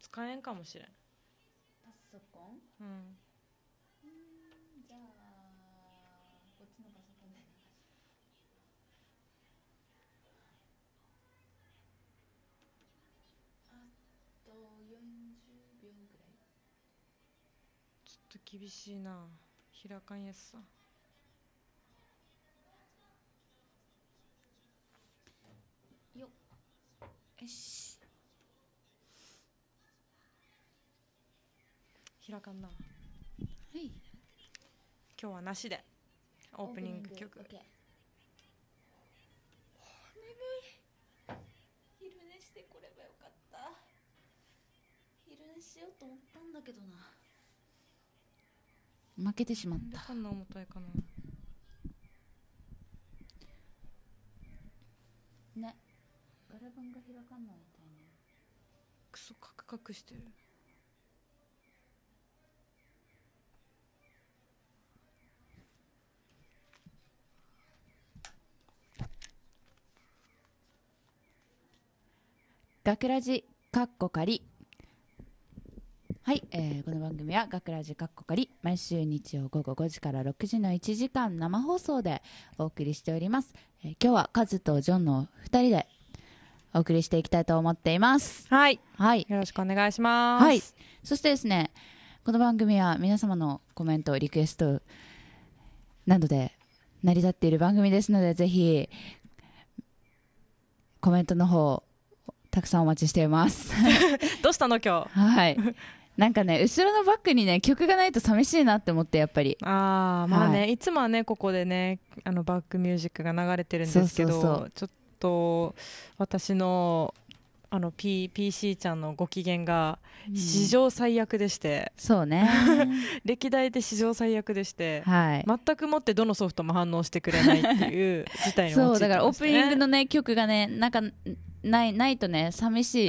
使えんかもしれんパソコンうんうんじゃあこっちのパソコンで流あと40秒ぐらいちょっと厳しいならかんやすさよっよし開かんなはい今日はなしでオープニング曲、眠い昼寝してこればよかった昼寝しようと思ったんだけどな負けてしまったこんな重たいかなねガラガンが開かんないみたいねクソカクカクしてる学ラジかっこかりはい、えー、この番組は「学ラジかっこかり」毎週日曜午後5時から6時の1時間生放送でお送りしております、えー、今日はカズとジョンの2人でお送りしていきたいと思っていますはい、はい、よろしくお願いします、はい、そしてですねこの番組は皆様のコメントリクエストなどで成り立っている番組ですのでぜひコメントの方たくさんお待ちしています どうしたの今日はいなんかね後ろのバックにね曲がないと寂しいなって思ってやっぱりああまあね、はい、いつもはねここでねあのバックミュージックが流れてるんですけどちょっと私のあの、P、PC ちゃんのご機嫌が史上最悪でして、うん、そうね 歴代で史上最悪でして、はい、全くもってどのソフトも反応してくれないっていう事態に、ね、そうだからオープニングのね曲がねなんかないないとね寂しい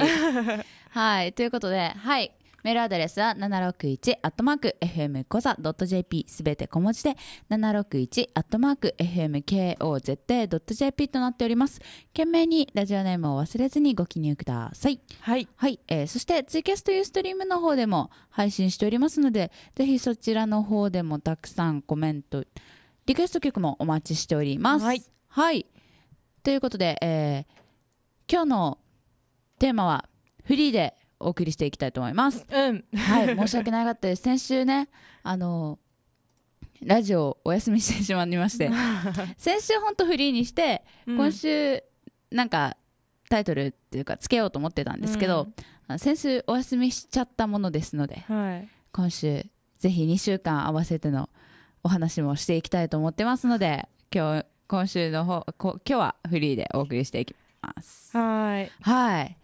はいということではいメールアドレスは761アットマーク FMKOZA.jp すべて小文字で761アットマーク FMKOZA.jp となっております。懸命にラジオネームを忘れずにご記入ください。はい。はい。えー、そしてツイキャスというストリームの方でも配信しておりますので、ぜひそちらの方でもたくさんコメント、リクエスト曲もお待ちしております。はい。はい、ということで、えー、今日のテーマはフリーでお送りしていきたいと思います。うん。はい、申し訳なかったです。先週ね、あのラジオお休みしてしまいまして 先週ほんとフリーにして、今週なんかタイトルっていうかつけようと思ってたんですけど、うん、先週お休みしちゃったものですので、はい、今週ぜひ2週間合わせてのお話もしていきたいと思ってますので今日今週の方今日はフリーでお送りしていきます。ます。はい。はい。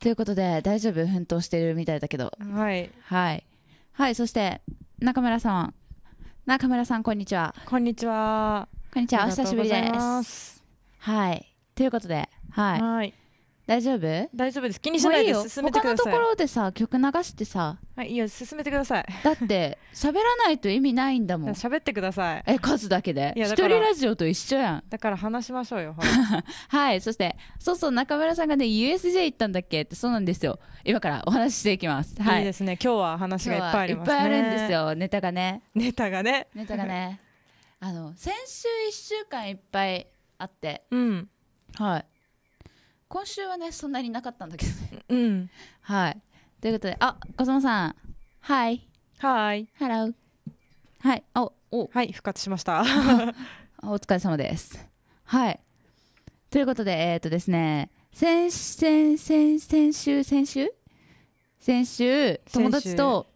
ということで、大丈夫奮闘してるみたいだけど。はい。はい。はい、そして、中村さん。中村さん、こんにちは。こんにちは。こんにちは。お久しぶりです。はい。ということで、はい。はい大丈夫大丈夫です気にしないで進めてください他のところでさ曲流してさはいいやよ進めてくださいだって 喋らないと意味ないんだもん喋ってくださいえ数だけで一人ラジオと一緒やんだから話しましょうよ はいそしてそうそう中村さんがね USJ 行ったんだっけってそうなんですよ今からお話ししていきます、はい、いいですね今日は話がいっぱいあります、ね、いっぱいあるんですよネタがねネタがねネタがね あの先週1週間いっぱいあってうんはい今週はねそんなになかったんだけどねうんはいということであ小そさんはいはいハローはいあおはい復活しました お疲れ様ですはいということでえっ、ー、とですね先先先先週先週先週友達と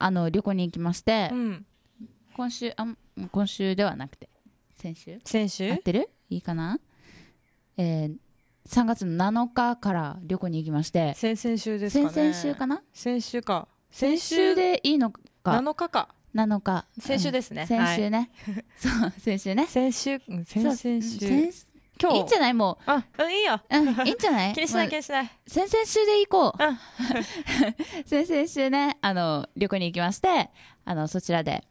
あの旅行に行きまして、うん、今週あ今週ではなくて先週先週合ってるいいかなえー、3月の7日から旅行に行きまして先々週ですかね先々週かな先週か先週でいいのか7日か7日先週ですね、先週ね、そう先週ね先週先々週今日いいんじゃないもうあいいよ、うん、いいんじゃない 気にしない気にしない、先々週で行こう、う 先々週ねあの旅行に行きましてあのそちらで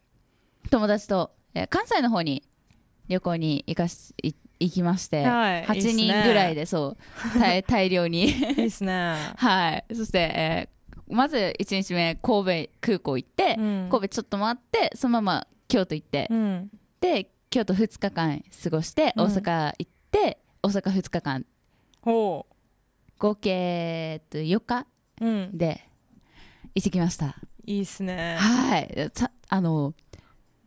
友達と、え関西の方に旅行に行かし行って行きまして、はい、8人ぐらいでそう、ね、大量にいいすね、はい、そして、えー、まず1日目神戸空港行って、うん、神戸ちょっと回ってそのまま京都行って、うん、で京都2日間過ごして、大阪行って大阪2日間ほう合計と4日で行ってきました、いいっすねはいあの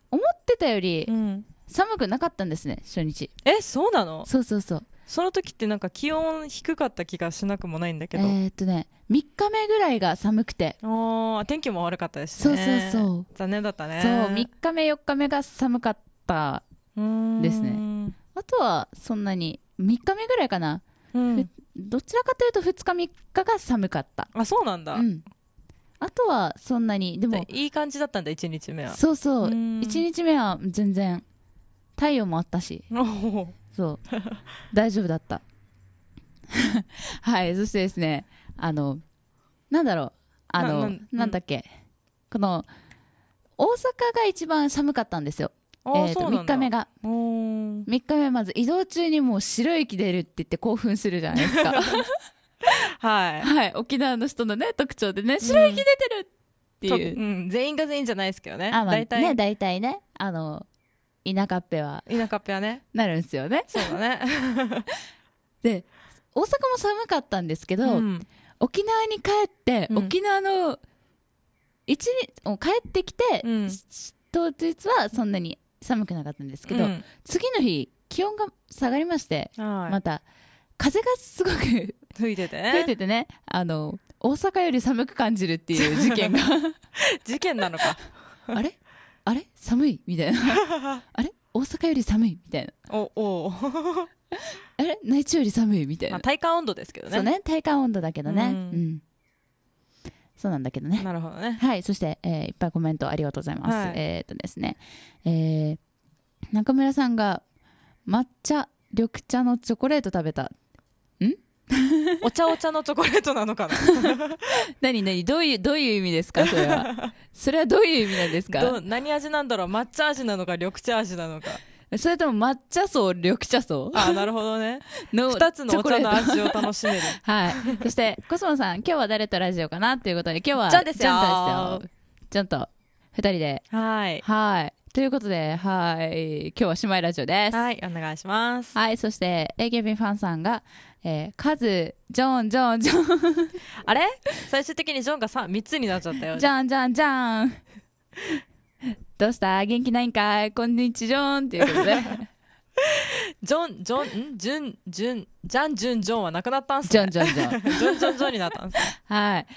思ってたより、うん寒くなかったんですね初日えそうなのそうそうそうその時ってなんか気温低かった気がしなくもないんだけどえー、っとね3日目ぐらいが寒くてあ天気も悪かったですねそうそうそう残念だったねそう3日目4日目が寒かったですねあとはそんなに3日目ぐらいかな、うん、どちらかというと2日3日が寒かったあそうなんだ、うん、あとはそんなにでもいい感じだったんだ1日目はそうそう1日目は全然太陽もあったしそう大丈夫だった はいそしてですねあのなんだろうあのなんだっけ、この大阪が一番寒かったんですよえー、と3日目が3日目まず移動中にもう白い息出るって言って興奮するじゃないですか はい、はい、沖縄の人のね特徴でね白い息出てるっていう、うんうん、全員が全員じゃないですけどねあ、大体ね大体ねあの田舎っぺは田舎っぺはねなるんですよねそうだね で大阪も寒かったんですけど、うん、沖縄に帰って、うん、沖縄の一日帰ってきて、うん、当日はそんなに寒くなかったんですけど、次の日気温が下がりまして、また風がすごく 吹いててね吹いててねあの大阪より寒く感じるっていう事件が 事件なのかあれあれ寒いみたいな あれ大阪より寒いみたいなおお あれ内地より寒いみたいな、まあ、体感温度ですけどねそうね体感温度だけどね、うん、うん、そうなんだけどねなるほどねはいそして、えー、いっぱいコメントありがとうございます、はい、えっ、とですねえー、中村さんが抹茶緑茶のチョコレート食べた お茶お茶のチョコレートなのかな 何何どういうどういう意味ですかそれは それはどういう意味なんですか何味なんだろう抹茶味なのか緑茶味なのかそれとも抹茶層緑茶層あなるほどね2つのお茶の味を楽しめるはいそしてコスモさん今日は誰とラジオかなっていうことで今日はちゃんですよちゃんと2人ではいはいということで、はい、今日は姉妹ラジオです。はい、お願いします。はい、そして AKB ファンさんがえー、カズ、ジョン、ジョン、ジョン あれ最終的にジョンが 3, 3つになっちゃったよ。じゃんじゃんじゃん。どうした元気ないんかいこんにちジョンっていうことで。ジョン、ジョン、んジュン、ジュン、ジャン、ジュン、ジョンはなくなったんすね。ジョン、ジョン、ジョン。ジョン、ジョン、ジョンになったんすね。はい。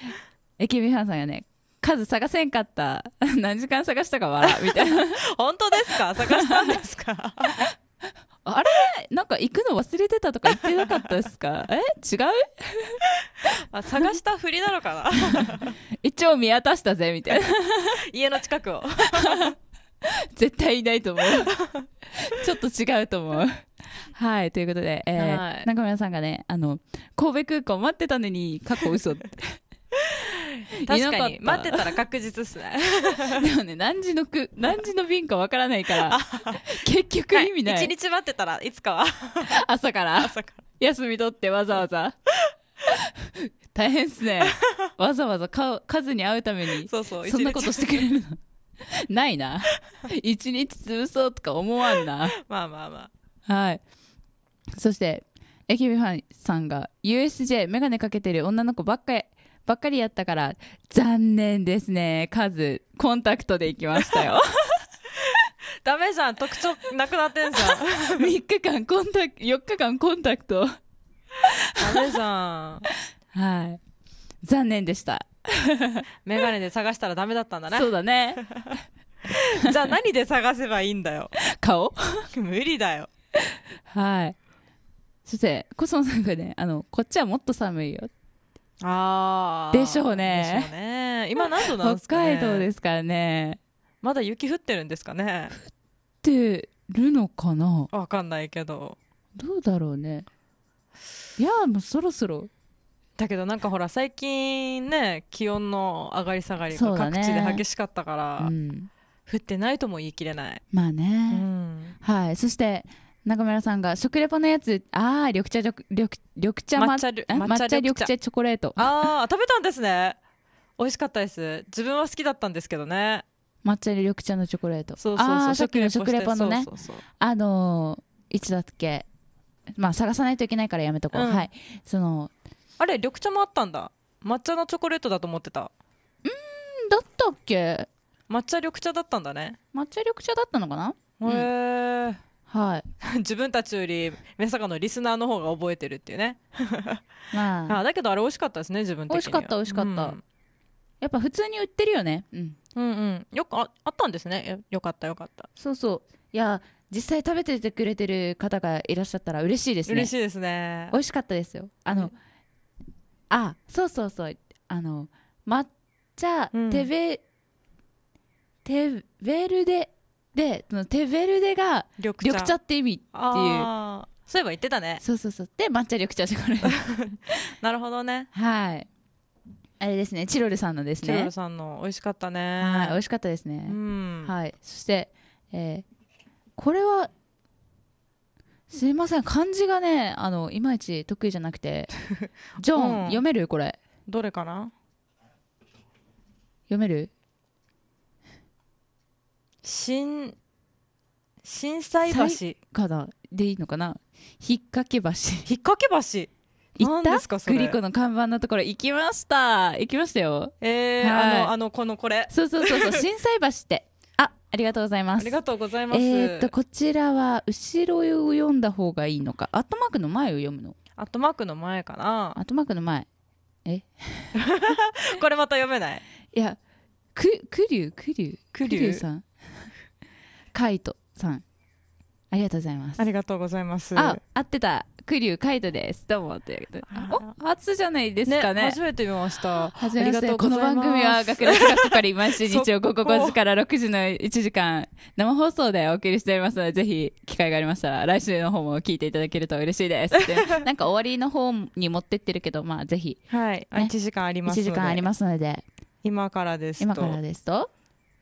え、キミァンさんがね、数探せんかった。何時間探したかわら、みたいな。本当ですか探したんですかあれなんか行くの忘れてたとか言ってなかったですか え違うあ探したふりなのかな 一応見渡したぜみたいな 家の近くを絶対いないと思うちょっと違うと思うはいということで、えー、中村さんがねあの神戸空港待ってたのに過去嘘って 確かに待ってたら確実っすね でもね何時のく 何時の便かわからないから結局意味ない一、はい、日待ってたらいつかは朝から休み取ってわざわざ大変っすねわざわざか数に会うためにそうそうそんなことしてくれるのないな一日潰そうとか思わんなまあまあまあはいそしてえき b ファンさんが USJ メガネかけてる女の子ばっかばっかりやったから残念ですねカズコンタクトでいきましたよ ダメじゃん特徴なくなってんじゃん3 日間コンタクト4日間コンタクトダメじゃん はい残念でしたメガネで探したらダメだったんだねそうだねじゃあ何で探せばいいんだよ顔無理だよはいそしてコソンさんがねあのこっちはもっと寒いよあでしょうね。でしょうね今何度なんですか、ね、北海道ですからね。まだ雪降ってるんですかね。降ってるのかな。わかんないけど。どうだろうね。いやもうそろそろ。だけどなんかほら最近ね気温の上がり下がりが各地で激しかったから、ねうん、降ってないとも言い切れない。まあね。うん、はい。そして中村さんが食レポのやつああ緑茶緑緑茶抹茶抹茶緑茶チョコレートああ食べたんですね美味しかったです自分は好きだったんですけどね抹茶緑茶のチョコレートそうそうそうさっきの食レポのねあのー、いつだっけまあ探さないといけないからやめとこう、うん、はいそのあれ緑茶もあったんだ抹茶のチョコレートだと思ってたうんだったっけ抹茶緑茶だったんだね抹茶緑茶だったのかなへえ、うんはい、自分たちよりさ坂のリスナーの方が覚えてるっていうね、まあ、あだけどあれ美味しかったですね自分的に美味しかった美味しかった、うん、やっぱ普通に売ってるよね、うん、うんうんよくああったんですねよかったよかったそうそういや実際食べててくれてる方がいらっしゃったら嬉しいですね嬉しいですね美味しかったですよあの、あそうそうそうあの抹茶、うん、テベテベルデでテベルデが緑茶って意味っていうそういえば言ってたねそうそうそうで抹茶緑茶ってこれなるほどねはいあれですねチロルさんのですねチロルさんの美味しかったねはい美味しかったですね、うん、はいそして、えー、これはすいません漢字がねあのいまいち得意じゃなくて ジョン、うん、読めるこれどれかな読める新震災橋かなでいいのかな引っ掛け橋引っ掛け橋行ったですかグリコの看板のところ行きました行きましたよえー、はい、あのあのこのこれそうそうそうそう心斎 橋ってあありがとうございますありがとうございますえっとこちらは後ろを読んだ方がいいのかアットマークの前を読むのアットマークの前かなアットマークの前え これまた読めないいやくくりゅうくりゅうくりゅうさんカイトさんありがとうございますありがとうございますあ合ってたクリューカイトですどうもというこお初じゃないですかね、ね、初めて見ました初めてこの番組は学ラが学校から毎し日曜午後5時から6時の1時間生放送でお送りしておりますのでぜひ機会がありましたら来週の方も聞いていただけると嬉しいです なんか終わりの方に持ってってるけどまあぜひはい、ね、1時間ありますので1時間ありますので今からです今からですと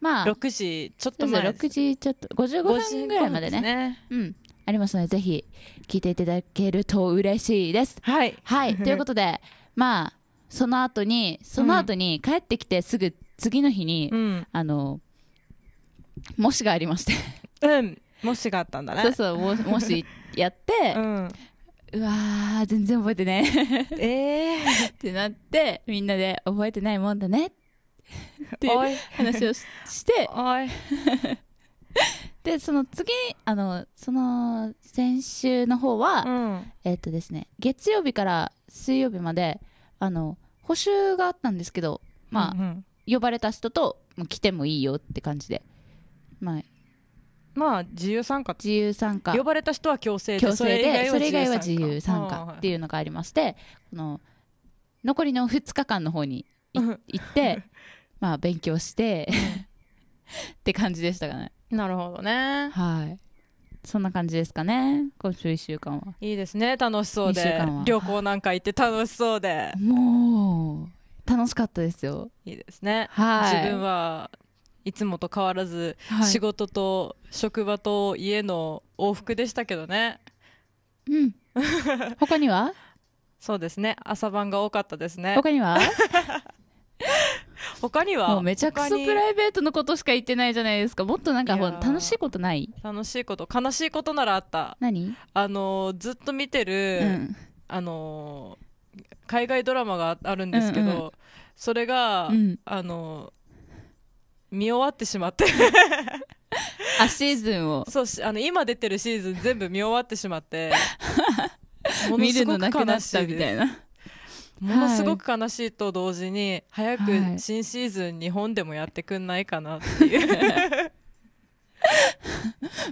まあ、6時ちょっと前6時ちょっと55分ぐらいまでね、ね、うんありますのでぜひ聞いていただけると嬉しいですはい、はい、ということでまあその後にその後に帰ってきてすぐ次の日に、うん、あの模試がありましてうん模試があったんだねそうそう模試やって、うん、うわ全然覚えてないええー、ってなってみんなで覚えてないもんだねってっていう話をして でその次あのその先週の方は、うん、えっとですね月曜日から水曜日まであの補習があったんですけどまあ、うんうん、呼ばれた人ともう来てもいいよって感じでまあまあ自由参加自由参加呼ばれた人は強制で強制でそれ以外は自由参加っていうのがありまして、この残りの2日間の方に 行ってまあ勉強してって感じでしたかねなるほどねはいそんな感じですかね今週1週間はいいですね楽しそうで旅行なんか行って楽しそうでもう楽しかったですよいいですねはい自分はいつもと変わらず、はい、仕事と職場と家の往復でしたけどねうん 他にはそうですね朝晩が多かったですね他には 他にはめちゃくちゃプライベートのことしか言ってないじゃないですかもっとなんか楽しいことない楽しいこと悲しいことならあった何あのずっと見てる、うん、あの海外ドラマがあるんですけど、うんうん、それが、うん、あの見終わってしまって あシーズンをそうあの今出てるシーズン全部見終わってしまって 見るのなくなったみたいなものすごく悲しいと同時に、早く新シーズン日本でもやってくんないかなっていう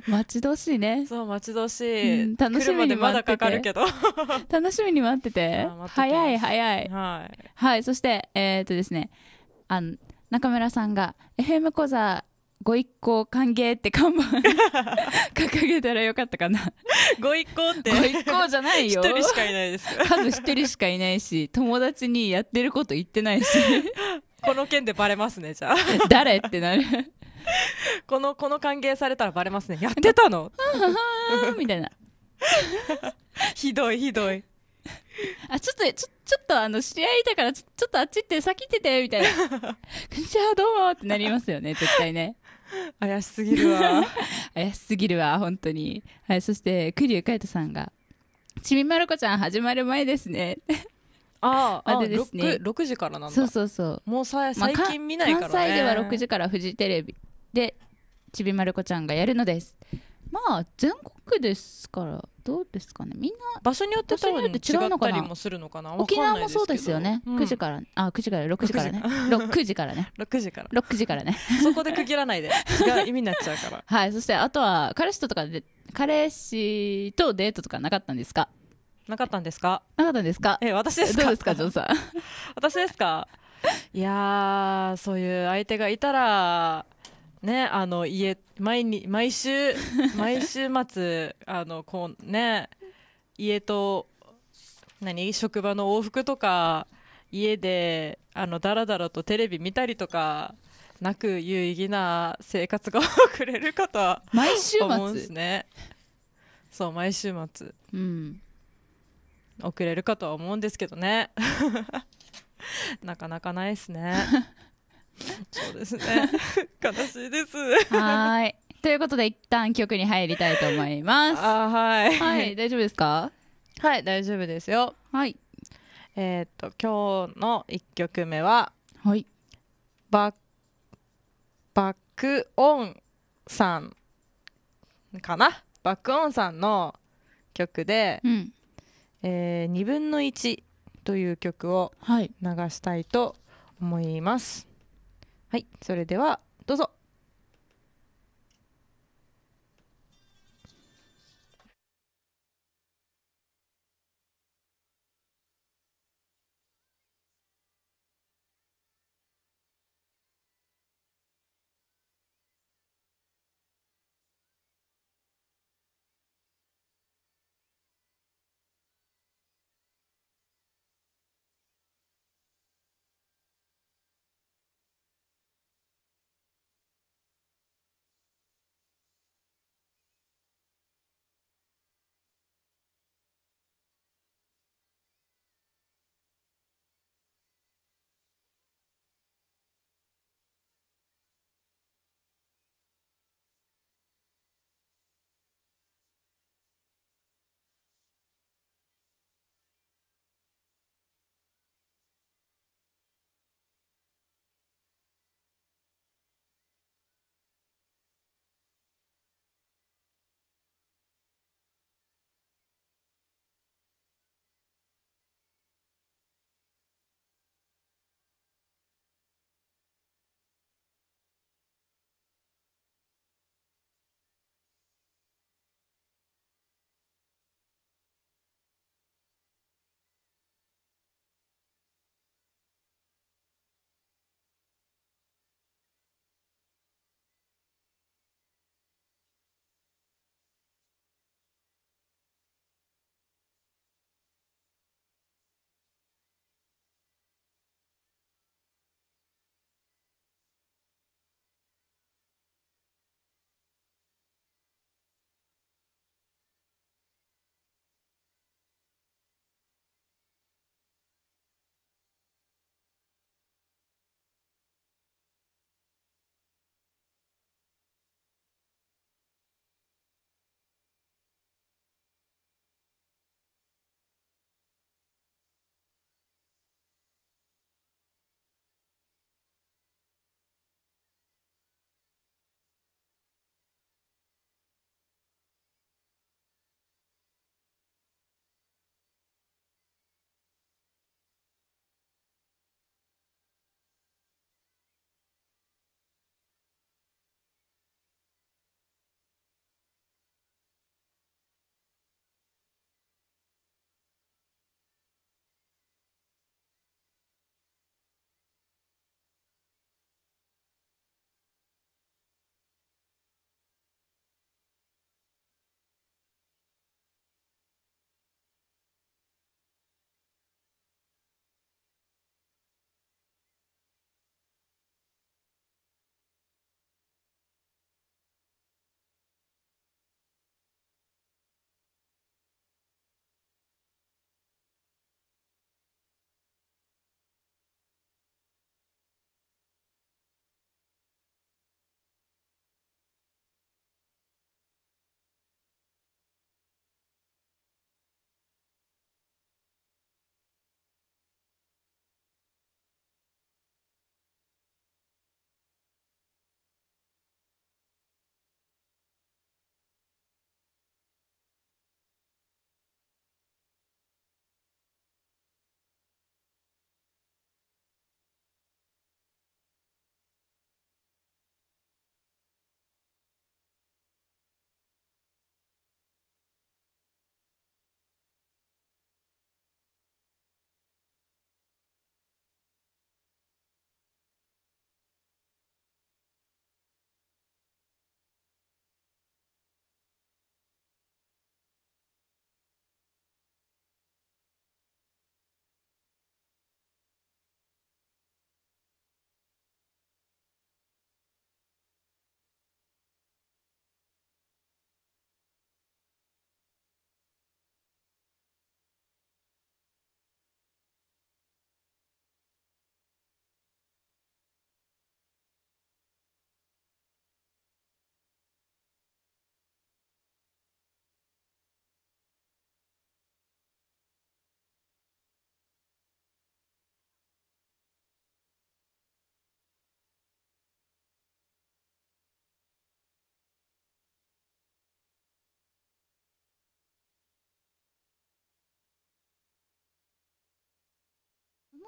待ち遠しいねそう待ち遠しい、うん、楽しみにまだかかるけど 楽しみに待ってて早い早いはい、はい、そしてえー、っとですねあの中村さんが FM 講座ご一行歓迎って看板 掲げたらよかったかなご一行ってご一行じゃないよ一人しかいないです数一人しかいないし友達にやってること言ってないし この件でバレますねじゃあ誰ってなるこのこの歓迎されたらバレますねやってたのみたいなひどいひどいあちょっとちょちょっとあの知り合いだからちょっとあっち行って先行っててみたいな じゃあどうもってなりますよね絶対ね怪しすぎるわ 怪しすぎるわ本当にはいそして栗生海斗さんが「ちびまる子ちゃん始まる前ですね」あ あ、までですね6。6時からなんだ。そうそうそう。もうさ、最近見ないからね、まあ、関西では6時からフジテレビで、ちびまる子ちゃんがやるのです。まあ、全国ですから、どうですかねみんな場所によって多分違ったりもするのかな沖縄もそうですよね、う9時からあ9時から6時からね6時からね6 時から6時からね そこで区切らないで違う意味になっちゃうから はいそしてあとは彼氏ととかで彼氏とデートとかなかったんですかなかったんですかなかったんですかえ私ですかどうですかジョンさん私ですかいやそういう相手がいたらね、あの家毎に毎週 毎週末あのこうね家と何職場の往復とか家であのだらだらとテレビ見たりとかなく有意義な生活が送れる方は毎週末ですね。そう毎週末、うん、送れるかとは思うんですけどね なかなかないですね。そうですね。悲しいです。はい。ということで一旦曲に入りたいと思います。はい。はい、大丈夫ですか？はい、大丈夫ですよ。はい。えー、っと今日の一曲目は、はい。バッバックオンさんかな？バックオンさんの曲で、うん、えー、2分の1という曲を流したいと思います。はいはい、それではどうぞ。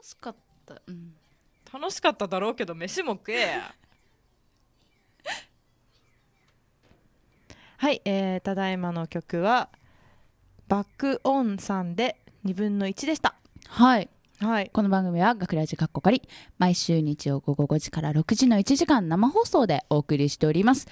しかった、うん、楽しかっただろうけど飯も食え はい、えー、ただいまの曲はバックオンさんで2分の1でしたはい、はい、この番組は学ラジカッコカリ」毎週日曜午後5時から6時の1時間生放送でお送りしております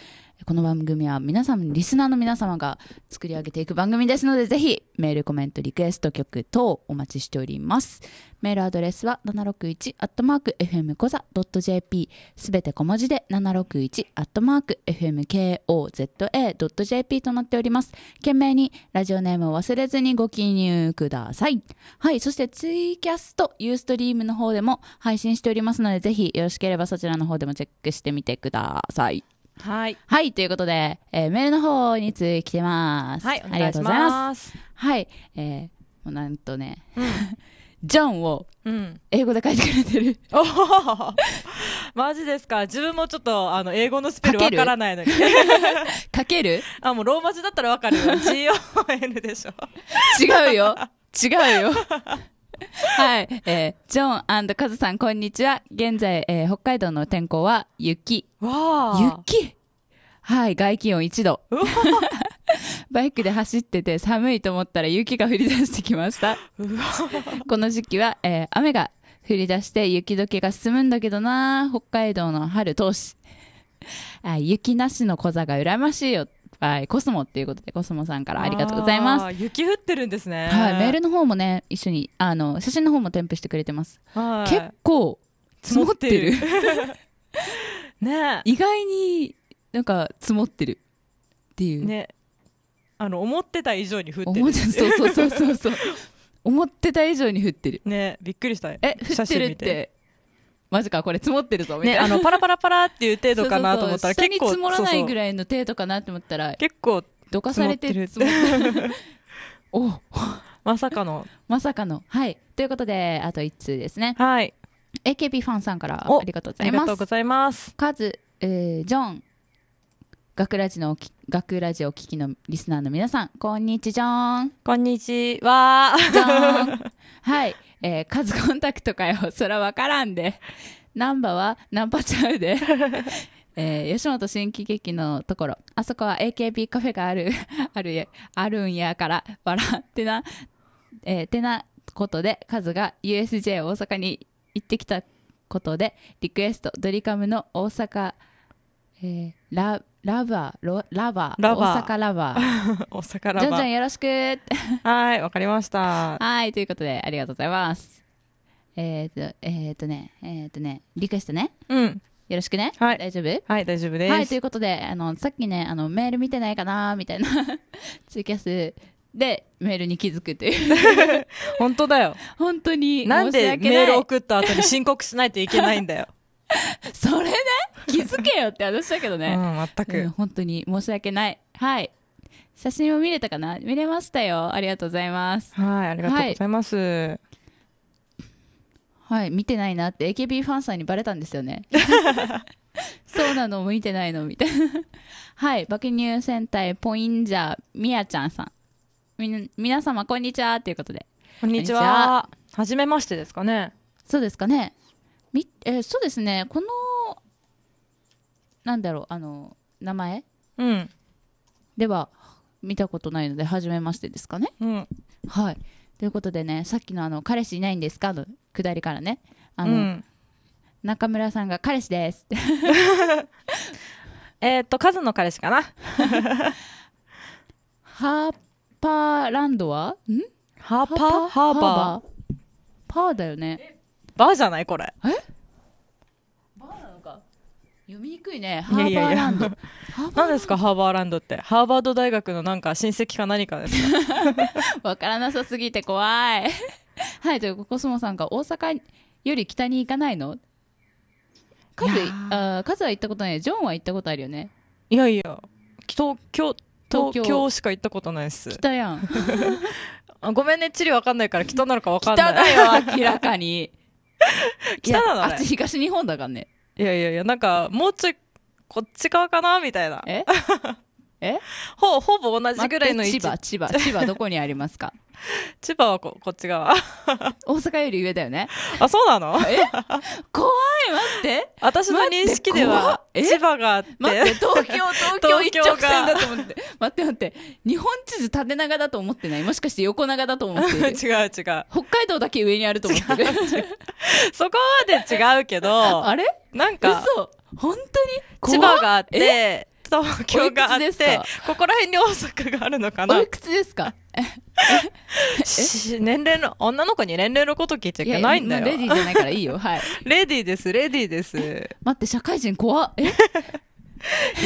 この番組は皆さん、リスナーの皆様が作り上げていく番組ですので、ぜひメール、コメント、リクエスト曲等お待ちしております。メールアドレスは 761-fmkoza.jp すべて小文字で 761-fmkoza.jp となっております。懸命にラジオネームを忘れずにご記入ください。はい、そしてツイキャスト、ユーストリームの方でも配信しておりますので、ぜひよろしければそちらの方でもチェックしてみてください。はい。はい、ということで、えー、メールの方について来てます。はい、ありがとうございます。はい、えー、もうなんとね、うん、ジョンを英語で書いてくれてる、うん。お マジですか自分もちょっとあの英語のスペルわからないのに。かけるあ、もうローマ字だったらわかるよ。GON でしょ。違うよ。違うよ。はい、えー、ジョンカズさんこんにちは現在、えー、北海道の天候は雪わ雪はい外気温1度 バイクで走ってて寒いと思ったら雪が降り出してきましたこの時期は、えー、雨が降り出して雪解けが進むんだけどな北海道の春通しあ雪なしの小座が羨ましいよってはい、コスモっていうことで、コスモさんからありがとうございます。雪降ってるんですね。はい、メールの方もね、一緒に、あの、写真の方も添付してくれてます。結構、積もってる。ね意外になんか積もってるっていう。ね。あの、思ってた以上に降ってる。そうそうそうそうそう。思ってた以上に降ってるねびっくりしたえ降ってるってマジかこれ積もってるぞみたいな、ね、あのパラパラパラっていう程度かなと思ったら結構積もらないぐらいの程度かなと思ったら結構どかされてるお まさかのまさかのはいということであと1通ですねはい AKB ファンさんからありがとうございますありがとうございますカズ、えー、ジョン学ラジの学ラジオ聞きのリスナーの皆さんこんにちはこんにちは はいえー、カズコンタクトかよ、そらわからんで。ナンバはナンパちゃうで。えー、吉本新喜劇のところ、あそこは AKB カフェがある、あるや、あるんやから、笑ってな、えー、てなことで、カズが USJ 大阪に行ってきたことで、リクエスト、ドリカムの大阪、えー、ララバーラバーラバー大阪ラバー 大阪ラバーじゃじゃんよろしくはいわかりましたはいということでありがとうございますえっ、ー、とえっ、ー、とねえっ、ー、とねリクエストねうんよろしくね。はい。大丈夫はい、大丈夫です。はい、ということで、あの、さっきね、あの、メール見てないかなみたいな ツイキャスで、メールに気づくという。本当だよ。本当に。なんでメール送った後に申告しないといけないんだよ。それづけよって話だけどね、うん、全く、うん、本当に申し訳ないはい写真を見れたかな見れましたよありがとうございますはいありがとうございます、はい、はい、見てないなって AKB ファンさんにバレたんですよね そうなの見てないのみたいなはい爆乳戦隊ポインジャーみやちゃんさんみ皆様こんにちはということでこんにちははじめましてですかねそうですかねみえー、そうですねこのなんだろうあの名前うんでは見たことないので初めましてですかね。うんはいということでねさっきのあの「彼氏いないんですか?」のくだりからねあの、うん中村さんが「彼氏です」っ てえっとカズの彼氏かなハーパーランドはんハーパーハーバーパーだよねバーじゃないこれえ読みにくいねハーバーランド 何ですかハーバーランドってハーバード大学のなんか親戚か何かですか わからなさすぎて怖い はいというコスモさんが大阪より北に行かないのカズあカズは行ったことないジョンは行ったことあるよねいやいや東京東京しか行ったことないです北やんごめんね地理わかんないから北なのかわかんない北だよ明らかに北なの、ね、東日本だからねいやいやいや、なんか、もうちょい、こっち側かなみたいな。え えほほぼ同じぐらいの千葉千葉千葉どこにありますか 千葉はここっち側 大阪より上だよねあそうなのえ怖い待って私の認識では千葉があって待って東京東京一直線だと思って待って待って日本地図縦長だと思ってないもしかして横長だと思って 違う違う北海道だけ上にあると思ってるそこまで違うけどあれなんか嘘本当に千葉があって東京があってここら辺に大阪があるのかなおいくつですか年齢の女の子に年齢のこと聞いちゃいけないんだよレディーじゃないからいいよはい レディーですレディーです待って社会人怖っい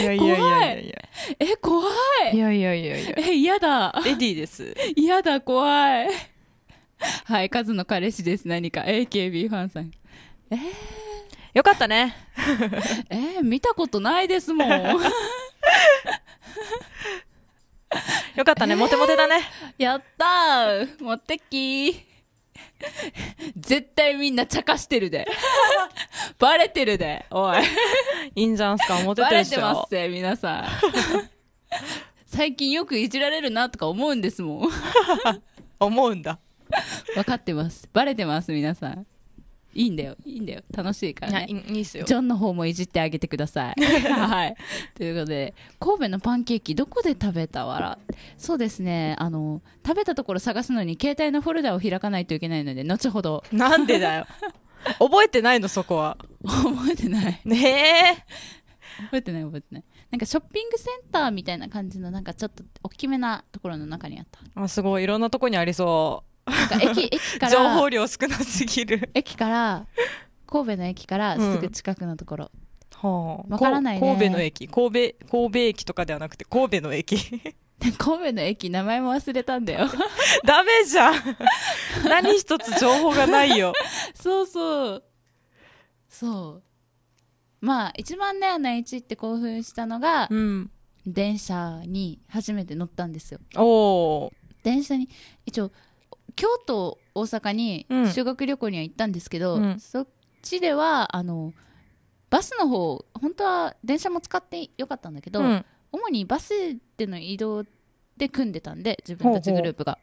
やいやいやいやえ怖いいやいやいやいやえ嫌だレディーです嫌だ怖いはいカズの彼氏です何か AKB ファンさんえーよかったね。えー、見たことないですもん。よかったね、モテモテだね。えー、やったー持ってき絶対みんな茶化してるで。バレてるで、おい。いいんじゃんすか、モテてるしょ。バレてますぜ、皆さん。最近よくいじられるなとか思うんですもん。思うんだ。分かってます。バレてます、皆さん。いいんだよいいんだよ楽しいからねいいいっすよジョンの方もいじってあげてください はいということで神戸のパンケーキどこで食べたわらそうですねあの食べたところ探すのに携帯のフォルダを開かないといけないので後ほどなんでだよ 覚えてないのそこは覚えてないねえ覚えてない覚えてないなんかショッピングセンターみたいな感じのなんかちょっと大きめなところの中にあったあすごいいろんなとこにありそうなんか駅駅から情報量少なすぎる駅から神戸の駅からすぐ近くのところ、はあ、わからない、ね、神戸の駅神戸神戸駅とかではなくて神戸の駅神戸の駅名前も忘れたんだよ ダメじゃん何一つ情報がないよ そうそうそうまあ一番ね内地って興奮したのが、うん、電車に初めて乗ったんですよお電車に一応京都大阪に修学旅行には行ったんですけど、うん、そっちではあのバスの方本当は電車も使ってよかったんだけど、うん、主にバスでの移動で組んでたんで自分たちグループが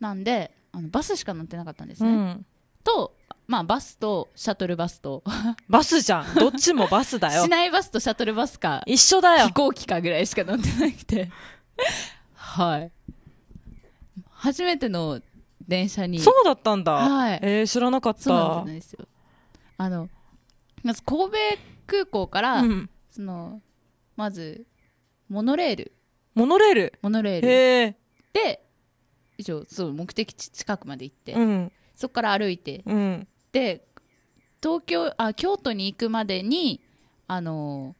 なんであのバスしか乗ってなかったんですね、うん、とまあバスとシャトルバスと バスじゃんどっちもバスだよ市内バスとシャトルバスか一緒だよ飛行機かぐらいしか乗ってなくて はい初めての電車にそうだったんだ、はい、えー、知らなかったそうなんですよあのまず神戸空港から、うん、そのまずモノレールモノレールモノレールで以上そう目的地近くまで行って、うん、そこから歩いて、うん、で東京あ京都に行くまでにあの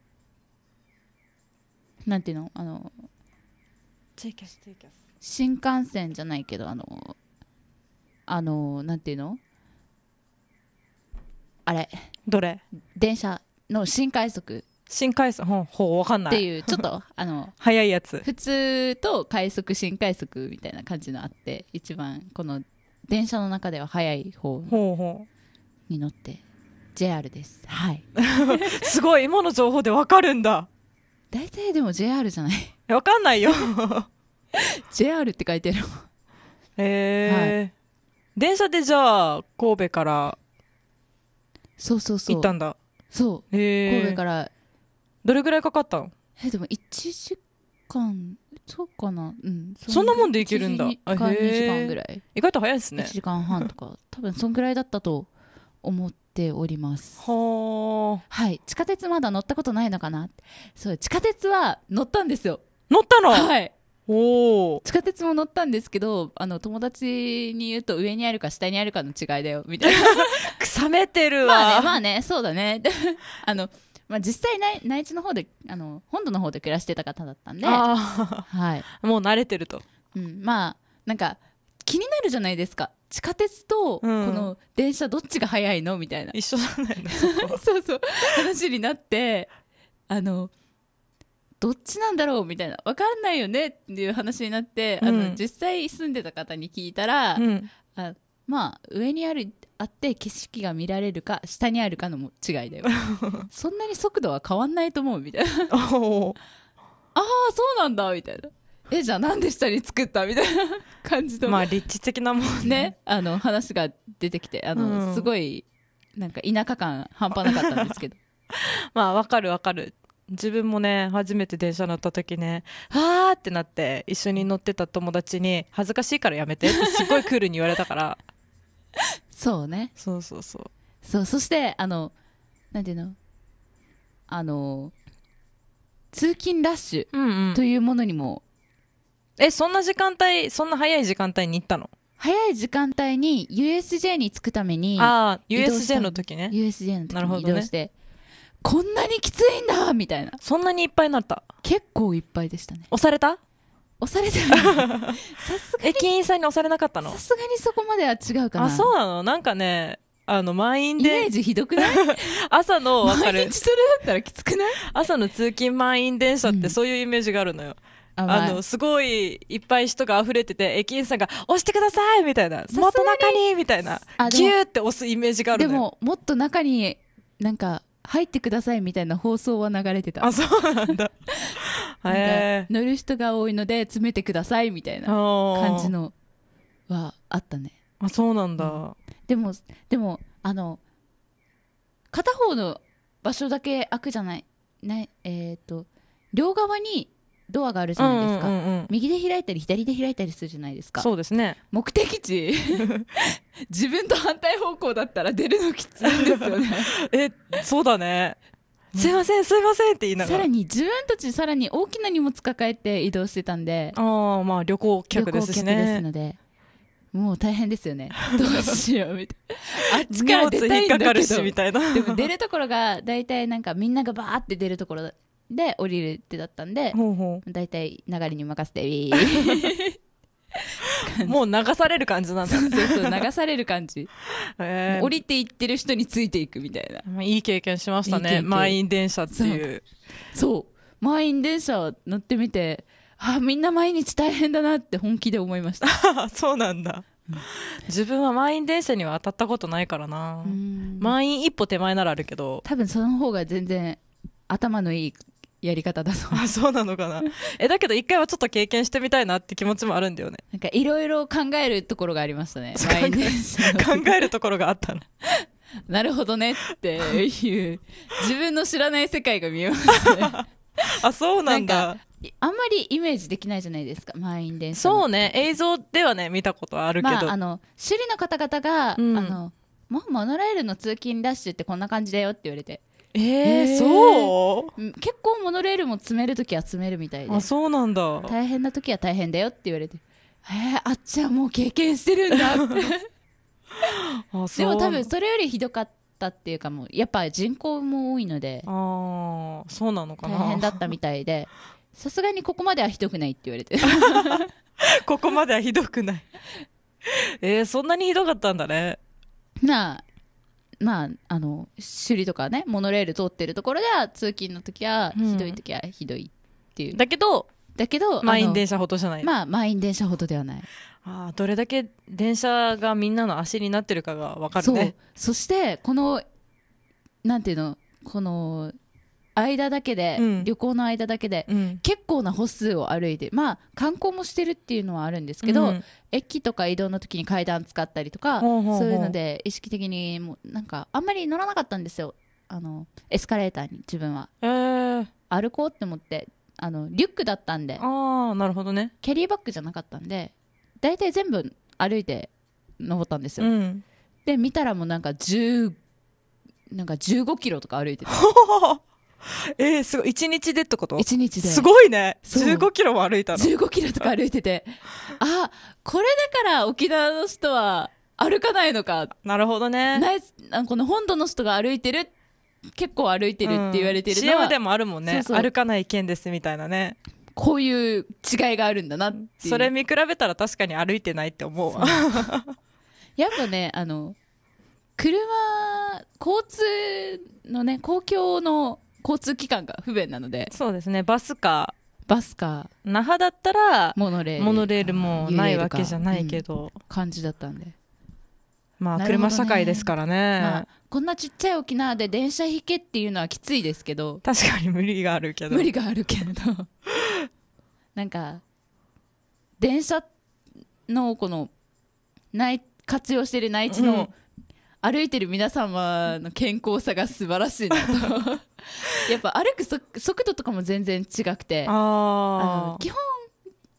なんていうのあの新幹線じゃないけどあのあのなんていうのあれどれ電車の新快速新快速ほうほう分かんないっていうちょっと あの早いやつ普通と快速新快速みたいな感じのあって一番この電車の中では早い方に乗って JR ですはい すごい今の情報で分かるんだ大体でも JR じゃない分かんないよ JR って書いてるへえ、はい電車でじゃあ神戸からそうそうそう行ったんだそう、へー神戸からどれぐらいかかったのえでも1時間そうかなうんそんなもんで行けるんだ1時間2時間ぐらい、意外と早いですね1時間半とか 多分そんぐらいだったと思っておりますははい地下鉄まだ乗ったことないのかなそう地下鉄は乗ったんですよ乗ったのはいお地下鉄も乗ったんですけどあの友達に言うと上にあるか下にあるかの違いだよみたいな さめてるわまあねまあねそうだねあの、まあ、実際内内地の方であの本土の方で暮らしてた方だったんで、はい、もう慣れてると、うん、まあなんか気になるじゃないですか地下鉄とこの電車どっちが早いのみたいな、うん、一緒じゃないの そうそう話になってあのどっちなんだろうみたいな分かんないよねっていう話になって、うん、あの実際住んでた方に聞いたら、うん、あまあ上にあるあって景色が見られるか下にあるかの違いだよ そんなに速度は変わんないと思うみたいな ああそうなんだみたいなえじゃあなんで下に作ったみたいな 感じのまあ立地的なもんね、ね、あの話が出てきてあの、うん、すごいなんか田舎感半端なかったんですけどまあわかるわかる自分もね初めて電車乗った時ね「あってなって一緒に乗ってた友達に「恥ずかしいからやめて」ってすごいクールに言われたから そうねそうそうそうそうそしてあのなんていうのあの通勤ラッシュというものにも、うん、うん、えそんな時間帯そんな早い時間帯に行ったの早い時間帯に USJ に着くためにああ USJ の時ね USJ の時に移動して、こんなにきついんだみたいなそんなにいっぱいになった結構いっぱいでしたね押された押されてないさすがに駅員さんに押されなかったのさすがにそこまでは違うかなあそうなのなんかねあの、満員で。イメージひどくない 朝の、わかる。毎日それだったらきつくない朝の通勤満員電車ってそういうイメージがあるのよ。うん、あの、すごいいっぱい人が溢れてて、駅員さんが押してくださいみたいな。もっと中にみたいな。キューって押すイメージがあるのよ。でも、もっと中に、なんか、入ってくださいみたいな放送は流れてたあそうなんだ へえ乗る人が多いので詰めてくださいみたいな感じのはあったねあそうなんだ、うん、でもでもあの片方の場所だけ開くじゃない、ねえーと両側にドアがあるじゃないですか、うんうんうん右で開いたり左で開いたりするじゃないですかそうですね目的地 自分と反対方向だったら出るのきついんですよね えそうだねすいませんすいませんって言いながらさらに自分たちさらに大きな荷物抱えて移動してたんでああまあ旅行客ですしね旅行客ですのでもう大変ですよね。どうしようみたいな。あっちから出たいんだけど。かかでも出るところが大体なんかみんながバーって出るところで降りるってだったんでほうほう大体流れに任せてウィー もう流される感じなんだそうそう流される感じ、えー、降りていってる人についていくみたいないい経験しましたね満員電車っていうそう満員電車乗ってみてあみんな毎日大変だなって本気で思いました そうなんだ自分は満員電車には当たったことないからな満員一歩手前ならあるけど多分その方が全然頭のいいやり方だそうあそうなのかな えだけど一回はちょっと経験してみたいなって気持ちもあるんだよねなんかいろいろ考えるところがありましたね毎年 考えるところがあったの なるほどねっていう自分の知らない世界が見えますねあそうなんだなんあんまりイメージできないじゃないですか満員電車そうね映像ではね見たことあるけど、まあ、あの首里の方々が、うん、あのもうモノレールの通勤ラッシュってこんな感じだよって言われてえー、そう結構モノレールも詰める時は詰めるみたいであそうなんだ大変な時は大変だよって言われてえー、あっちはもう経験してるんだって でも多分それよりひどかったっていうかもうやっぱ人口も多いのでああそうなのかな大変だったみたいでさすがにここまではひどくないって言われて ここまではひどくないえー、そんなにひどかったんだねな あまあ、あの首里とかねモノレール通ってるところでは通勤の時はひどい時はひどいっていう、だけどだけど満員電車ほどじゃないまあ満員電車ほどではないああどれだけ電車がみんなの足になってるかが分かるねそしてこのなんていうのこの間だけで、うん、旅行の間だけで、うん、結構な歩数を歩いてまあ観光もしてるっていうのはあるんですけど、うん、駅とか移動の時に階段使ったりとか、そういうので意識的にもうなんかあんまり乗らなかったんですよあのエスカレーターに自分は、えー、歩こうって思ってあのリュックだったんであなるほどねキャリーバッグじゃなかったんで大体全部歩いて登ったんですよ、で見たらもうなんか1なんか15キロとか歩いてた えー、すごい1日でってこと1日ですごいね1 5キロも歩いたの1 5キロとか歩いててあこれだから沖縄の人は歩かないのかなるほどねこの本土の人が歩いてる結構歩いてるって言われてるのは、うん、CM でもあるもんね歩かない県ですみたいなねこういう違いがあるんだなそれ見比べたら確かに歩いてないって思うわやっぱねあの車交通のね公共の交通機関が不便なのでそうですねバスかバスか那覇だったらモノレールモノレールもないわけじゃないけど、うん、感じだったんでまあ、ね、車社会ですからね、まあ、こんなちっちゃい沖縄で電車引けっていうのはきついですけど確かに無理があるけど無理があるけれど なんか電車のこのい活用してる内地の歩いてる皆様の健康さが素晴らしいなと やっぱ歩く速度とかも全然違くてあ基本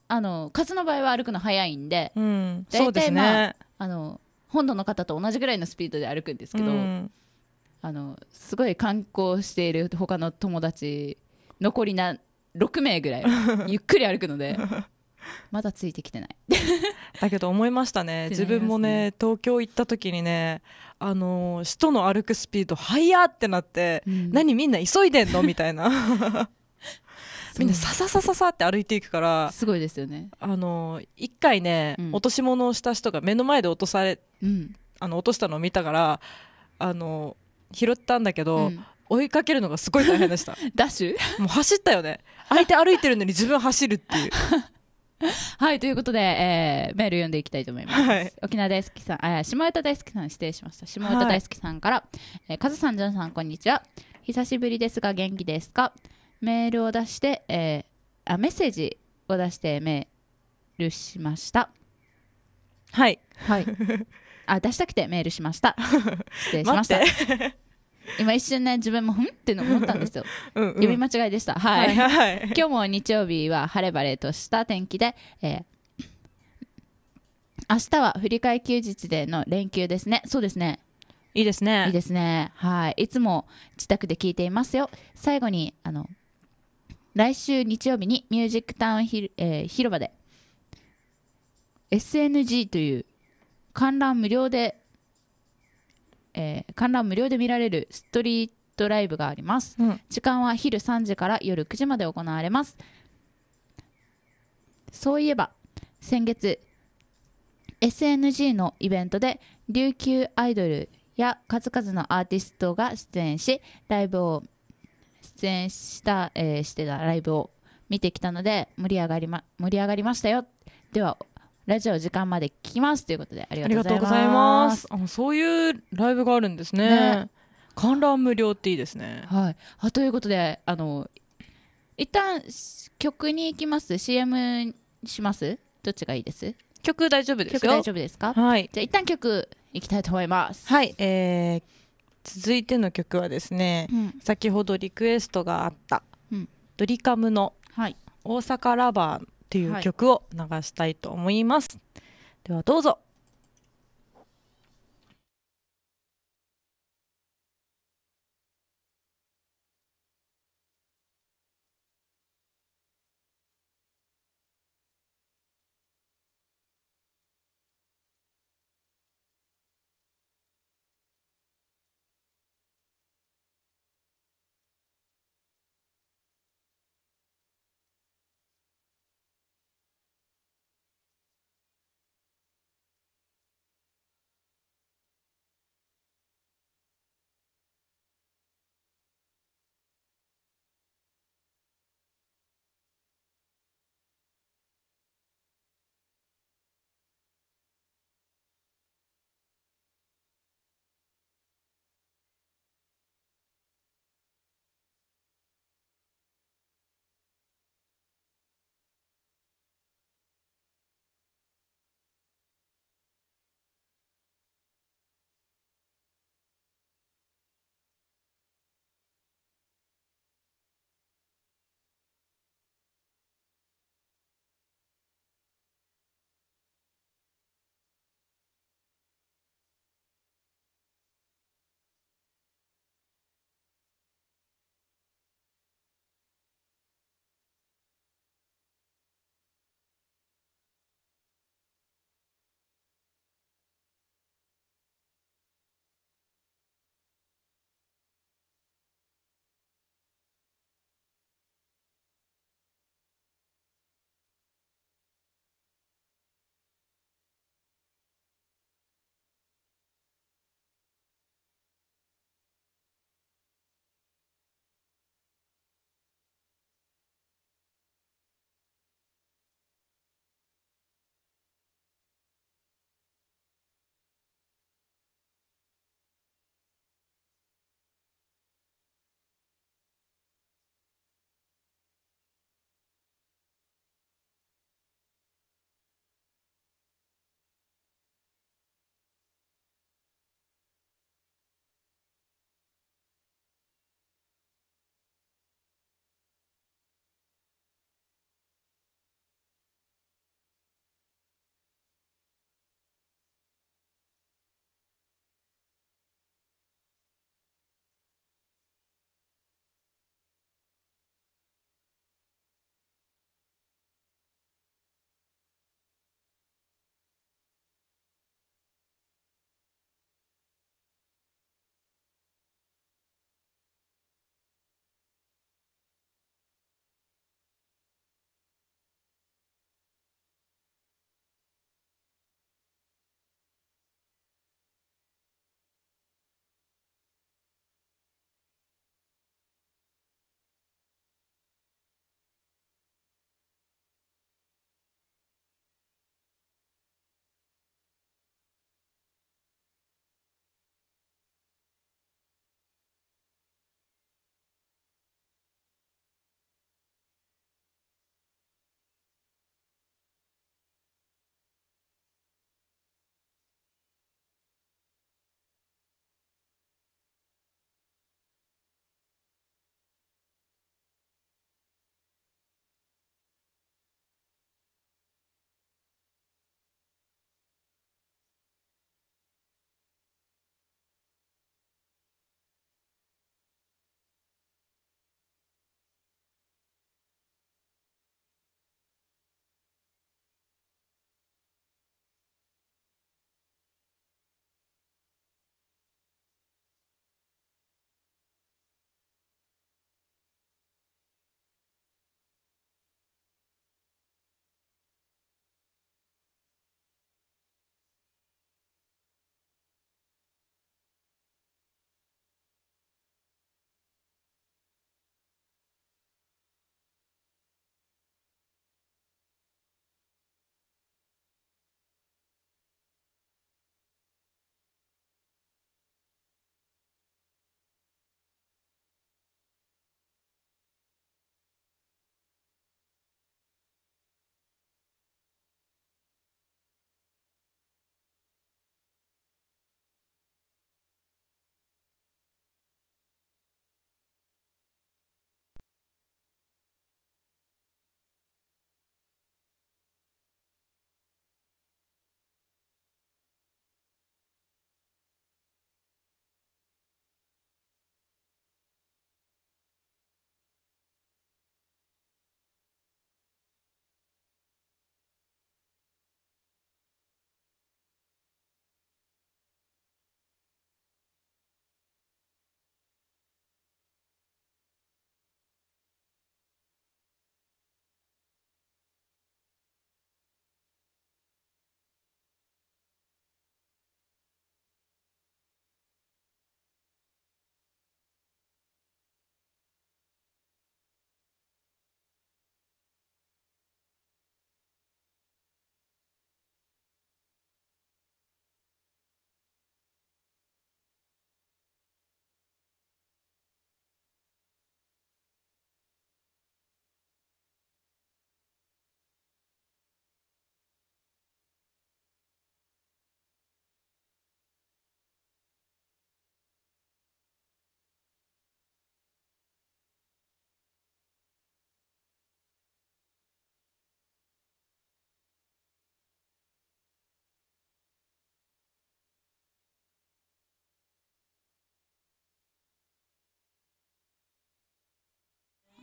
あのカズの場合は歩くの早いんで、うん、大体、まあ、ね、あの本土の方と同じぐらいのスピードで歩くんですけど、うん、あのすごい観光している他の友達残りな6名ぐらい ゆっくり歩くので。まだついてきてないだけど思いましたね、ね、自分もね東京行った時にねあの使徒の歩くスピード速ってなって、うん、何みんな急いでんのみたいな みんなさささささって歩いていくからすごいですよねあの一回ね、うん、落とし物をした人が目の前で落とされ、うん、あの落としたのを見たからあの拾ったんだけど、追いかけるのがすごい大変でした ダッシュもう走ったよね相手歩いてるのに自分走るっていう はい、ということで、えー、メール読んでいきたいと思います。はい、沖縄大好きさん、えー、下歌大好きさん、失礼しました。下歌大好きさんから、はい、えー、カズさん、ジョンさん、こんにちは。久しぶりですが、元気ですかメールを出して、えー、あ、メッセージを出してメールしました。はい。はい。あ、出したくてメールしました。失礼しました。今一瞬ね自分もふんっての思ったんですようん、読み間違いでしたはい、はいはい、今日も日曜日は晴れ晴れとした天気で、えー、明日は振り替休日での連休ですねそうですねいいですねいいですねはいいつも自宅で聞いていますよ最後にあの来週日曜日にミュージックタウンひ、えー、広場で SNG という観覧無料でえー、観覧無料で見られるストリートライブがあります、うん、時間は昼3時から夜9時まで行われますそういえば先月 SNG のイベントで琉球アイドルや数々のアーティストが出演しライブを出演した、えー、してたライブを見てきたので盛り上がりま盛り上がりましたよではラジオ時間まで聞きますということでありがとうございますあのそういうライブがあるんですね、ね、観覧無料っていいですねはいあということであの一旦曲に行きます CM しますどっちがいいです曲大丈夫です曲大丈夫ですかはいじゃあ一旦曲いきたいと思いますはいえー、続いての曲はですね、うん、先ほどリクエストがあった、うん、ドリカムの「はい、大阪ラバー」っていう曲を流したいと思います。はい、ではどうぞ。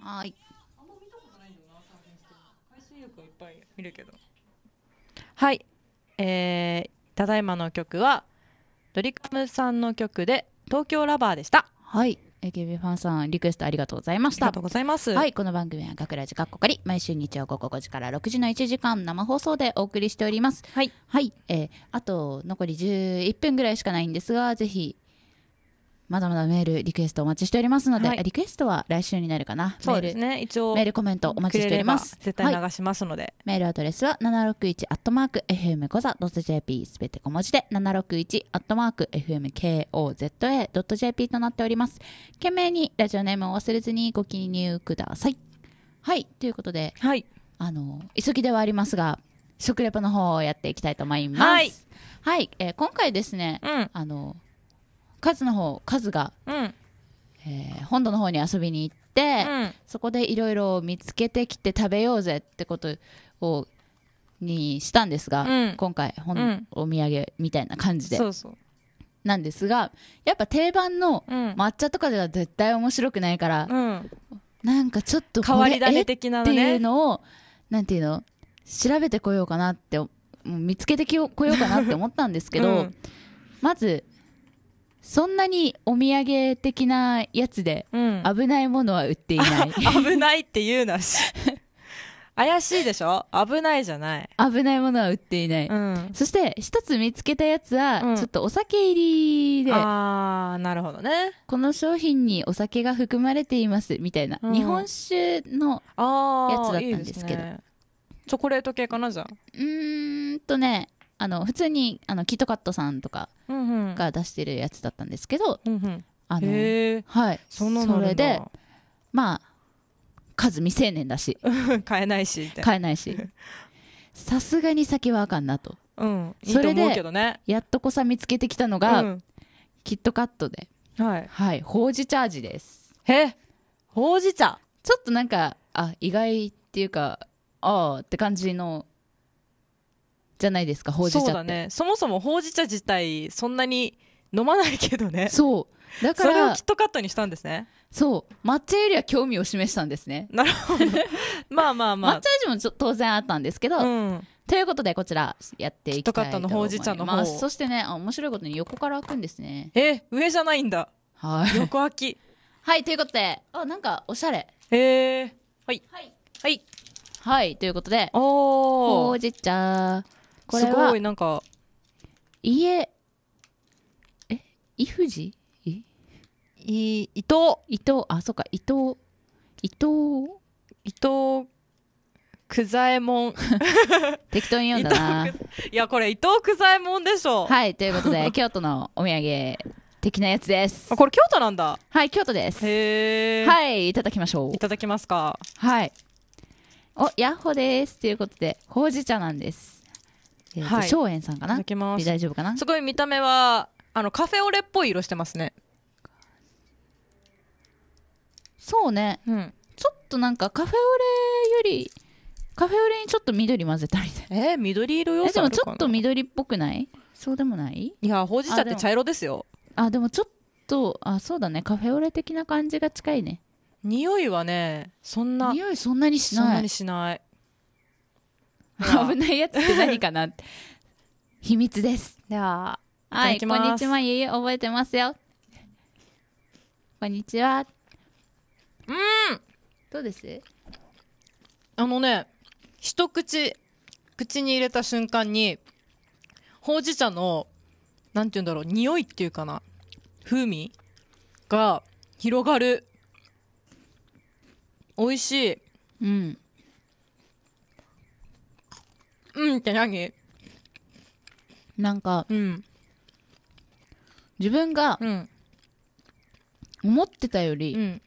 はい。あんんま見たことなな、いだよ海水浴はい、っぱいい。見るけど。はえー、ただいまの曲はドリカムさんの曲で東京ラバーでした。はい。AKB ファンさんリクエストありがとうございました。ありがとうございます。はい、この番組は学ラジかっこかり毎週日曜午後5時から6時の1時間生放送でお送りしております。はい。はい、えー、あと残り11分ぐらいしかないんですが、ぜひまだまだメールリクエストお待ちしておりますので、はい、リクエストは来週になるかなそうですね一応メールコメントお待ちしております絶対流しますので、はい、メールアドレスは761アットマーク FM コザ .jp すべて小文字で761アットマーク FMKOZA.jp となっております懸命にラジオネームを忘れずにご記入くださいはいということで、はい、あの急ぎではありますが食レポの方をやっていきたいと思いますはい、はい、えー、今回ですね、うん、あの数の方数が、うんえー、本土の方に遊びに行って、うん、そこでいろいろ見つけてきて食べようぜってことをにしたんですが、うん、今回本、うん、お土産みたいな感じでそうそうなんですがやっぱ定番の抹茶とかでは絶対面白くないから、うん、なんかちょっと変わり種的な、ね、っていうのをなんていうの調べてこようかなって見つけてこようかなって思ったんですけど、まずそんなにお土産的なやつで、危ないものは売っていない。危ないって言うなし。怪しいでしょ危ないじゃない。危ないものは売っていない。うん、そして、一つ見つけたやつは、ちょっとお酒入りで。うん、あー、なるほどね。この商品にお酒が含まれています、みたいな。うん、日本酒のやつだったんですけど。いいね、チョコレート系かなじゃん。うーんとね、あの普通にあのキットカットさんとかが出してるやつだったんですけど、うんうん、あのはいそれでまあ数未成年だし 買えないし買えないし さすがに先はあかんなと,、うん、ね、それでやっとこさ見つけてきたのが、うん、キットカットで、はいはい、ほうじ茶味ですえほうじ茶ちょっとなんかあ意外っていうかああって感じのじゃないですかほうじ茶ってそうだねそもそもほうじ茶自体そんなに飲まないけどねそうだからそれをキットカットにしたんですねそう抹茶よりは興味を示したんですねなるほど まあまあまあ抹茶味も当然あったんですけど、うんということでこちらやっていきたいと思いますのほうじ茶の方そしてね面白いことに横から開くんですねえ上じゃないんだはい横開き はいということであなんかおしゃれへえはいはいはい、はい、ということでほうじ茶これはすごいなんか家え伊ふじ。い伊藤伊藤あそっか伊藤伊藤伊藤久左衛門 適当に読んだな いやこれ伊藤久左衛門でしょはいということで 京都のお土産的なやつですあこれ京都なんだはい京都ですへえはいいただきましょういただきますかはいおヤッホですということでほうじ茶なんですはい松園さんかな大丈夫かなすごい見た目はあのカフェオレっぽい色してますねそうね、うん、ちょっとなんかカフェオレよりカフェオレにちょっと緑混ぜたみたいえー、緑色よさでもちょっと緑っぽくないそうでもないいやほうじ茶って茶色ですよあでもちょっとあそうだねカフェオレ的な感じが近いね匂いはねそんな匂いそんなにしないそんなにしない危ないやつって何かなって秘密ですでははいこんにちはゆゆ覚えてますよこんにちはうんどうですあのね一口口に入れた瞬間にほうじ茶のなんて言うんだろう匂いっていうかな風味が広がる美味しい、うん、うんって何なんか、うん。自分がうん。思ってたより、うん。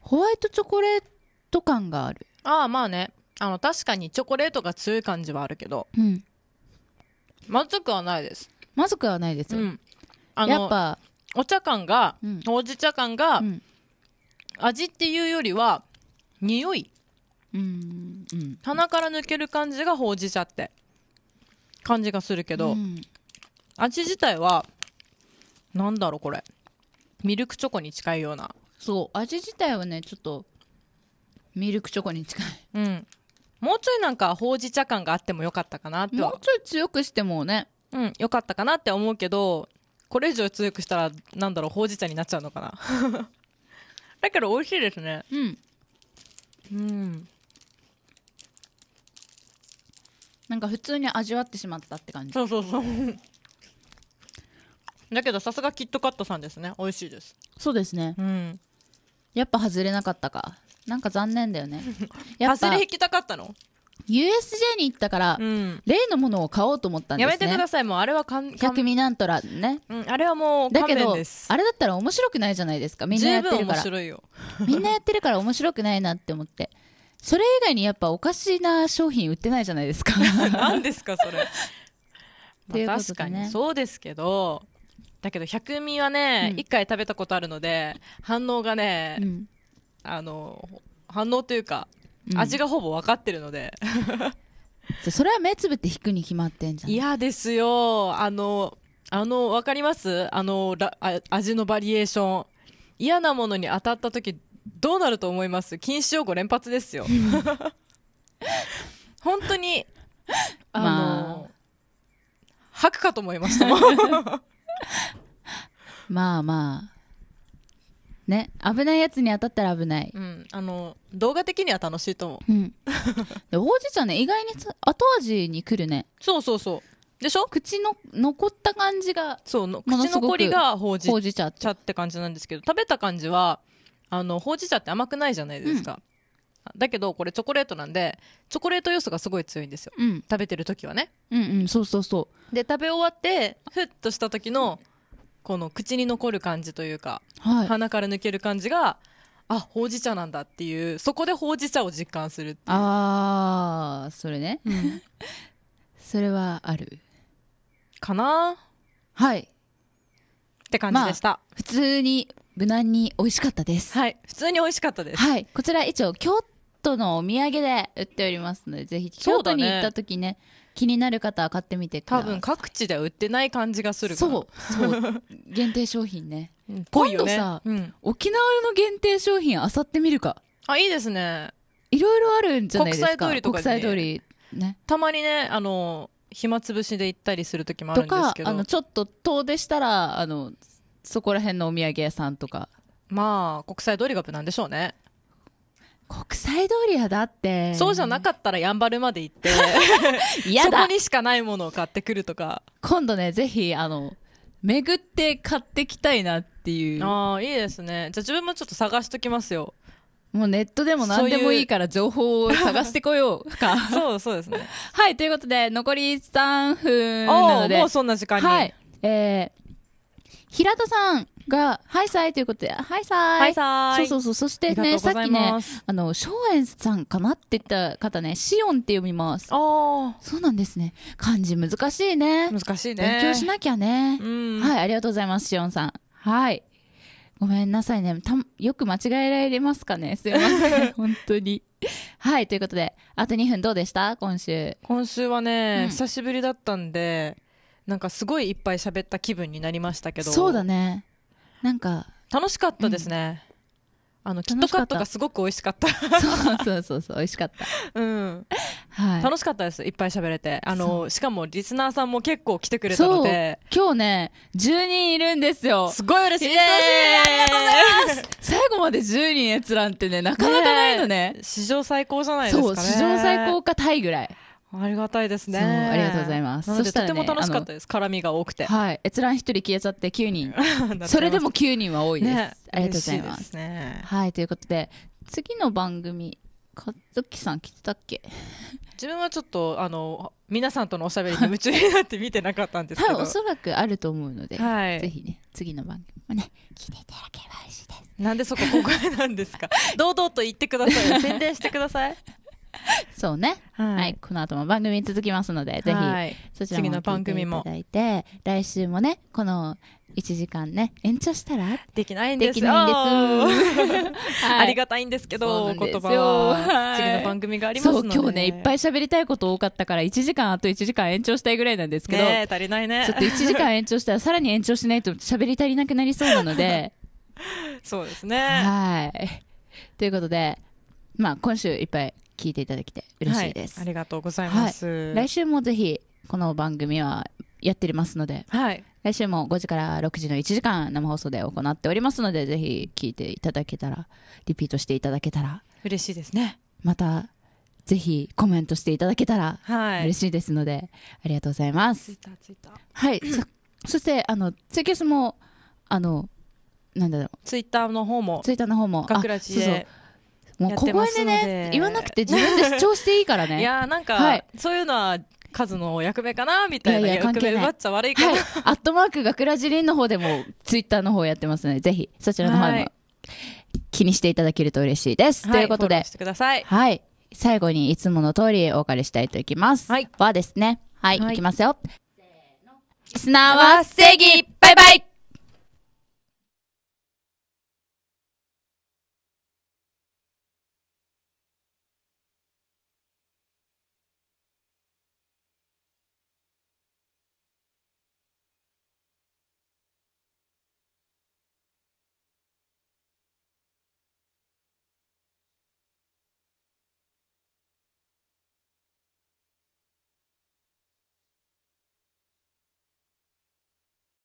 ホワイトチョコレート感がある。ああ、まあね。あの、確かにチョコレートが強い感じはあるけど、うん。まずくはないです。まずくはないですうん。あの、やっぱ、お茶感が、ほうじ茶感が、うん味っていうよりは、匂い。うん鼻から抜ける感じがほうじ茶って感じがするけど、うん、味自体は何だろうこれミルクチョコに近いようなそう味自体はねちょっとミルクチョコに近い、うん、もうちょいなんかほうじ茶感があってもよかったかなってもうちょい強くしてもねうんよかったかなって思うけどこれ以上強くしたらなんだろうほうじ茶になっちゃうのかな だけど美味しいですねうんうんなんか普通に味わってしまったって感じそうそうそう だけどさすがキットカットさんですね美味しいですそうですね、うん、やっぱ外れなかったかなんか残念だよねやっぱ外れ引きたかったの USJ に行ったから、うん、例のものを買おうと思ったんです、ね、やめてくださいもうあれはかん百味なんとらね、うん、あれはもうだけどあれだったら面白くないじゃないですかみんなやってるから みんなやってるから面白くないなって思ってそれ以外にやっぱおかしな商品売ってないじゃないですか 何ですかそれ、まあ、確かにそうですけどだけど百味はね、うん、1回食べたことあるので反応がね、うん、あの反応というか、味がほぼ分かってるので それは目つぶって引くに決まってんじゃんいやですよあのあの分かりますあの味のバリエーション嫌なものに当たった時どうなると思います禁止用語連発ですよ 本当にあの、まあ、吐くかと思いました まあまあね危ないやつに当たったら危ない、うん、あの動画的には楽しいと思う、うん、でほうじ茶ね意外に後味にくるねそうそうそうでしょ口の残った感じがそう口残りがほうじ茶って感じなんですけど食べた感じはあのほうじ茶って甘くないじゃないですか、だけどこれチョコレートなんでチョコレート要素がすごい強いんですよ、うん食べてる時はねうんうんそうそうそうで食べ終わってふっとした時のこの口に残る感じというか、はい鼻から抜ける感じがあほうじ茶なんだっていうそこでほうじ茶を実感するっていうあそれね それはあるかなはいって感じでした、普通に無難に美味しかったです。はい、普通に美味しかったです。はい、こちら一応京都のお土産で売っておりますので、ぜひ京都に行った時ね。気になる方は買ってみてください多分各地で売ってない感じがするそうそう 限定商品ね、うん、ぽい今度さ、うん、沖縄の限定商品あさってみるかあいいですねいろいろあるんじゃないですか国際通りとか、ね、国際通りねたまにねあの暇つぶしで行ったりする時もあるんですけどとかあのちょっと遠出したらあのそこら辺のお土産屋さんとかまあ国際通りが無難でしょうね国際通りやだってそうじゃなかったらやんばるまで行って そこにしかないものを買ってくるとか今度ねぜひあの巡って買ってきたいなっていうああいいですねじゃあ自分もちょっと探しときますよもうネットでも何でもいいから情報を探してこようかそうそうですね はいということで残り3分なのでもうそんな時間にはいえー平田さんが、ハイサイということで、ハイサイ。ハイサイ。そうそうそう。そしてね、さっきね、あの、松園さんかなって言った方ね、シオンって読みます。ああ。そうなんですね。漢字難しいね。難しいね。勉強しなきゃね。うん。はい、ありがとうございます、シオンさん。はい。ごめんなさいね。たよく間違えられますかねすいません。本当に。はい、ということで、あと2分どうでした今週。今週はね、うん、久しぶりだったんで、なんかすごいいっぱい喋った気分になりましたけどそうだねなんか楽しかったですね、うん、あのキットカットがすごく美味しかったそうそうそう美味しかった うん、はい、楽しかったですいっぱい喋れてあのしかもリスナーさんも結構来てくれたので今日ね10人いるんですよすごい嬉しいです最後まで10人閲覧ってねなかなかないのね、ね、史上最高じゃないですか、ね、そう史上最高かタイぐらいありがたいですね。ありがとうございます。そしたら、ね、とても楽しかったです。絡みが多くて。はい。閲覧一人消えちゃって9人。それでも9人は多いです。ね、ありがとうございます。いすね、はい。ということで、次の番組、かずきさん来てたっけ 自分はちょっと、あの、皆さんとのおしゃべりに夢中になって見てなかったんですけど。はい、おそらくあると思うので、はい、ぜひね、次の番組もね、聞いていただければ嬉しいです。なんでそこ公開なんですか堂々と言ってください。宣伝してください。そうね、はい、はい、この後も番組続きますので、ぜひそちらも聞いていただいて、来週もね、この1時間ね、延長したらできないんです。できないんです。はい、ありがたいんですけど、言葉は。次の番組がありますので。そう、今日ね、いっぱい喋りたいこと多かったから、1時間あと1時間延長したいぐらいなんですけど、ね、足りないね。ちょっと1時間延長したら、さらに延長しないと喋り足りなくなりそうなので、そうですね。はい。ということで、まあ、今週いっぱい聞いていただきて嬉しいです、はい、ありがとうございます、はい、来週もぜひこの番組はやってますので、はい、来週も5時から6時の1時間生放送で行っておりますのでぜひ聞いていただけたらリピートしていただけたら嬉しいですねまたぜひコメントしていただけたら嬉しいですので、はい、ありがとうございますはいそそしてあのツイキャスもあのなんだろうツイッターの方もツイッターの方もラジでそうそうもう小声でね言わなくて自分で主張していいからねいやなんか、はい、そういうのは数の役目かなみたいな役目奪っちゃ悪いけど、はい、アットマークがくらじりんの方でもツイッターの方やってますのでぜひそちらの方も気にしていただけると嬉しいです、はい、ということではい最後にいつもの通りお別れしたいといきますはいはですねはい、はい、いきますよせーのリスナーは正義バイバイ